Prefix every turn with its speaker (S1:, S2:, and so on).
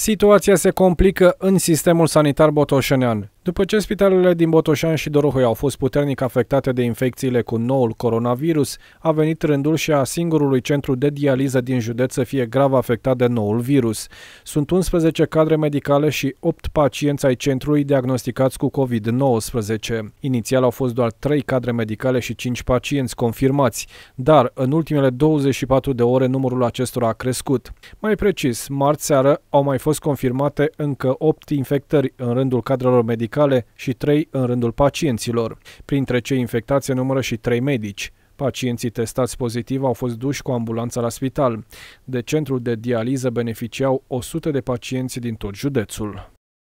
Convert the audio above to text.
S1: Situația se complică în sistemul sanitar botoșenean. După ce spitalele din Botoșan și Dorohoi au fost puternic afectate de infecțiile cu noul coronavirus, a venit rândul și a singurului centru de dializă din județ să fie grav afectat de noul virus. Sunt 11 cadre medicale și 8 pacienți ai centrului diagnosticați cu COVID-19. Inițial au fost doar 3 cadre medicale și 5 pacienți confirmați, dar în ultimele 24 de ore numărul acestora a crescut. Mai precis, marți seară au mai fost confirmate încă 8 infectări în rândul cadrelor medicale medicale și trei în rândul pacienților. Printre cei infectați se numără și trei medici. Pacienții testați pozitiv au fost duși cu ambulanța la spital. De centrul de dializă beneficiau 100 de pacienți din tot județul.